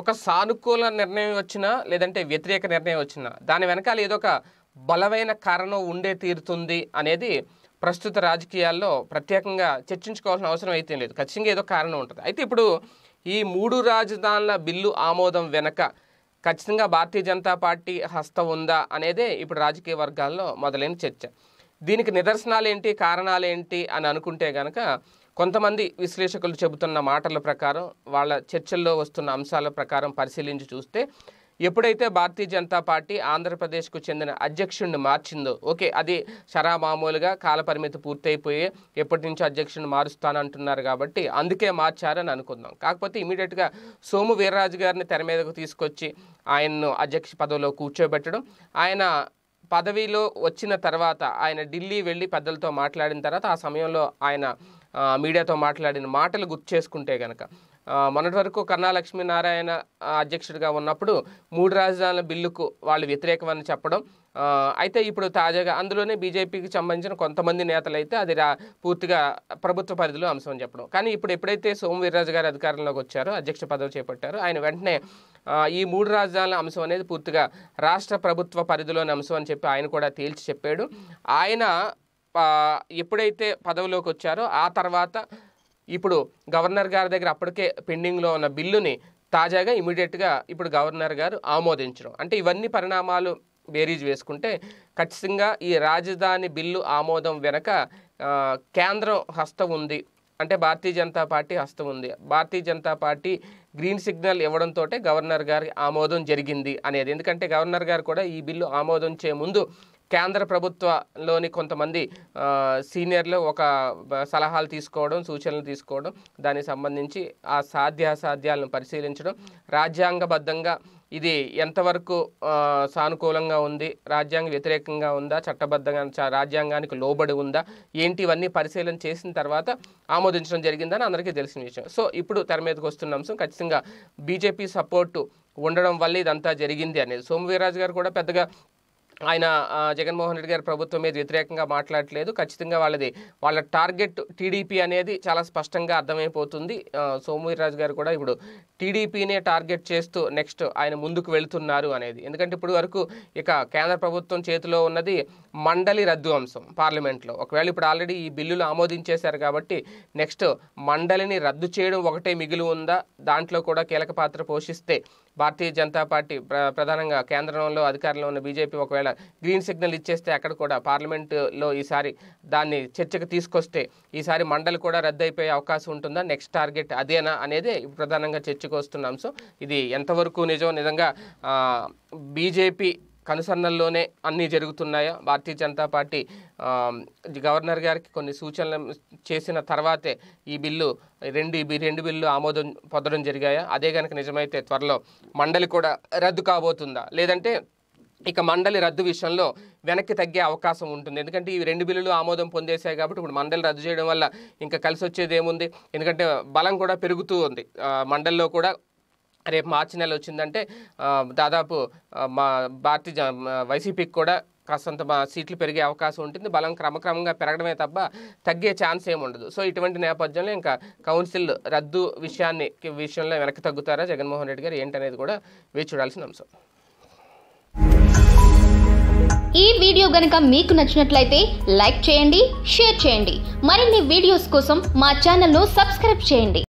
ఒక సానుకూల నిర్ణయం వచ్చినా లేదంటే వ్యతిరేక నిర్ణయం వచ్చినా దాని వెనకాల ఏదో ఒక బలమైన కారణం ఉండే తీరుతుంది అనేది ప్రస్తుత రాజకీయాల్లో ప్రత్యేకంగా చర్చించుకోవాల్సిన అవసరం అయితే లేదు ఖచ్చితంగా ఏదో కారణం ఉంటుంది అయితే ఇప్పుడు ఈ మూడు రాజధానుల బిల్లు ఆమోదం వెనక ఖచ్చితంగా భారతీయ జనతా పార్టీ హస్తం ఉందా అనేదే ఇప్పుడు రాజకీయ వర్గాల్లో మొదలైన చర్చ దీనికి నిదర్శనాలేంటి కారణాలేంటి అని అనుకుంటే కనుక కొంతమంది విశ్లేషకులు చెబుతున్న మాటల ప్రకారం వాళ్ళ చర్చల్లో వస్తున్న అంశాల ప్రకారం పరిశీలించి చూస్తే ఎప్పుడైతే భారతీయ జనతా పార్టీ ఆంధ్రప్రదేశ్కు చెందిన అధ్యక్షుడిని మార్చిందో ఓకే అది షరా మామూలుగా కాలపరిమితి పూర్తయిపోయి ఎప్పటి నుంచో అధ్యక్షుడిని మారుస్తానంటున్నారు కాబట్టి అందుకే మార్చారని అనుకుందాం కాకపోతే ఇమీడియట్గా సోము వీర్రాజు గారిని తెర మీదకు తీసుకొచ్చి ఆయన్ను అధ్యక్ష పదవిలో కూర్చోబెట్టడం ఆయన పదవిలో వచ్చిన తర్వాత ఆయన ఢిల్లీ వెళ్ళి పెద్దలతో మాట్లాడిన తర్వాత ఆ సమయంలో ఆయన మీడియాతో మాట్లాడిన మాటలు గుర్తు చేసుకుంటే కనుక మొన్నటి వరకు కన్నా లక్ష్మీనారాయణ అధ్యక్షుడిగా ఉన్నప్పుడు మూడు రాజధానుల బిల్లుకు వాళ్ళు వ్యతిరేకమని చెప్పడం అయితే ఇప్పుడు తాజాగా అందులోనే బీజేపీకి సంబంధించిన కొంతమంది నేతలు అయితే అది పూర్తిగా ప్రభుత్వ పరిధిలో అంశం అని చెప్పడం కానీ ఇప్పుడు ఎప్పుడైతే సోము వీర్రాజు గారు అధికారంలోకి వచ్చారో అధ్యక్ష పదవి చేపట్టారో ఆయన వెంటనే ఈ మూడు రాజధానుల అంశం అనేది పూర్తిగా రాష్ట్ర ప్రభుత్వ పరిధిలోని అంశం అని చెప్పి ఆయన కూడా తేల్చి చెప్పాడు ఆయన ఎప్పుడైతే పదవిలోకి వచ్చారో ఆ తర్వాత ఇప్పుడు గవర్నర్ గారి దగ్గర అప్పటికే పెండింగ్లో ఉన్న బిల్లుని తాజాగా ఇమీడియట్గా ఇప్పుడు గవర్నర్ గారు ఆమోదించడం అంటే ఇవన్నీ పరిణామాలు బేరీజ్ వేసుకుంటే ఖచ్చితంగా ఈ రాజధాని బిల్లు ఆమోదం వెనక కేంద్రం హస్తం ఉంది అంటే భారతీయ జనతా పార్టీ హస్తం ఉంది Bharatiya Janata Party green signal ఇవ్వడంతో గవర్నర్ గారి ఆమోదం జరిగింది అనేది ఎందుకంటే గవర్నర్ గారు కూడా ఈ బిల్లు ఆమోదం ముందు కేంద్ర ప్రభుత్వంలోని కొంతమంది సీనియర్లు ఒక సలహాలు తీసుకోవడం సూచనలు తీసుకోవడం దానికి సంబంధించి ఆ సాధ్యాసాధ్యాలను పరిశీలించడం రాజ్యాంగబద్ధంగా ఇది ఎంతవరకు సానుకూలంగా ఉంది రాజ్యాంగ వ్యతిరేకంగా ఉందా చట్టబద్ధంగా రాజ్యాంగానికి లోబడి ఉందా ఏంటి ఇవన్నీ పరిశీలన చేసిన తర్వాత ఆమోదించడం జరిగిందని అందరికీ తెలిసిన విషయం సో ఇప్పుడు తెర మీదకి వస్తున్న అంశం ఖచ్చితంగా బీజేపీ సపోర్టు ఉండడం వల్ల ఇదంతా జరిగింది అనేది సోము గారు కూడా పెద్దగా ఆయన జగన్మోహన్ రెడ్డి గారి ప్రభుత్వం మీద వ్యతిరేకంగా మాట్లాడలేదు ఖచ్చితంగా వాళ్ళది వాళ్ళ టార్గెట్ టీడీపీ అనేది చాలా స్పష్టంగా అర్థమైపోతుంది సోమవీరరాజు గారు కూడా ఇప్పుడు టీడీపీనే టార్గెట్ చేస్తూ నెక్స్ట్ ఆయన ముందుకు వెళుతున్నారు అనేది ఎందుకంటే ఇప్పుడు వరకు ఇక కేంద్ర ప్రభుత్వం చేతిలో ఉన్నది మండలి రద్దు అంశం పార్లమెంట్లో ఒకవేళ ఇప్పుడు ఆల్రెడీ ఈ బిల్లులు ఆమోదించేశారు కాబట్టి నెక్స్ట్ మండలిని రద్దు చేయడం ఒకటే మిగిలి ఉందా దాంట్లో కూడా కీలక పాత్ర పోషిస్తే భారతీయ జనతా పార్టీ ప్రధానంగా కేంద్రంలో అధికారంలో ఉన్న బీజేపీ ఒకవేళ గ్రీన్ సిగ్నల్ ఇచ్చేస్తే అక్కడ కూడా పార్లమెంటులో ఈసారి దాన్ని చర్చకు తీసుకొస్తే ఈసారి మండలి కూడా రద్దయిపోయే అవకాశం ఉంటుందా నెక్స్ట్ టార్గెట్ అదేనా అనేది ప్రధానంగా చర్చకు వస్తున్న అంశం ఇది ఎంతవరకు నిజం నిజంగా బీజేపీ కనుసన్నల్లోనే అన్నీ జరుగుతున్నాయా భారతీయ జనతా పార్టీ గవర్నర్ గారికి కొన్ని సూచనలు చేసిన తర్వాతే ఈ బిల్లు రెండు రెండు బిల్లు ఆమోదం పొందడం జరిగాయా అదే కనుక నిజమైతే త్వరలో మండలి కూడా రద్దు కాబోతుందా లేదంటే ఇక మండలి రద్దు విషయంలో వెనక్కి తగ్గే అవకాశం ఉంటుంది ఎందుకంటే ఈ రెండు బిల్లులు ఆమోదం పొందేశాయి కాబట్టి ఇప్పుడు మండలి రద్దు చేయడం వల్ల ఇంకా కలిసి వచ్చేది ఏముంది ఎందుకంటే బలం కూడా పెరుగుతూ ఉంది మండలిలో కూడా రేపు మార్చి నెల వచ్చిందంటే దాదాపు మా భారతీయ వైసీపీకి కూడా కాస్తంత సీట్లు పెరిగే అవకాశం ఉంటుంది బలం క్రమక్రమంగా పెరగడమే తప్ప తగ్గే ఛాన్స్ ఏముండదు సో ఇటువంటి నేపథ్యంలో ఇంకా కౌన్సిల్ రద్దు విషయాన్ని విషయంలో వెనక్కి తగ్గుతారా జగన్మోహన్ రెడ్డి గారు ఏంటనేది కూడా వేచి చూడాల్సిన అంశం ఈ వీడియో గనుక మీకు నచ్చినట్లయితే లైక్ చేయండి షేర్ చేయండి మరిన్ని వీడియోస్ కోసం మా ఛానల్ను సబ్స్క్రైబ్ చేయండి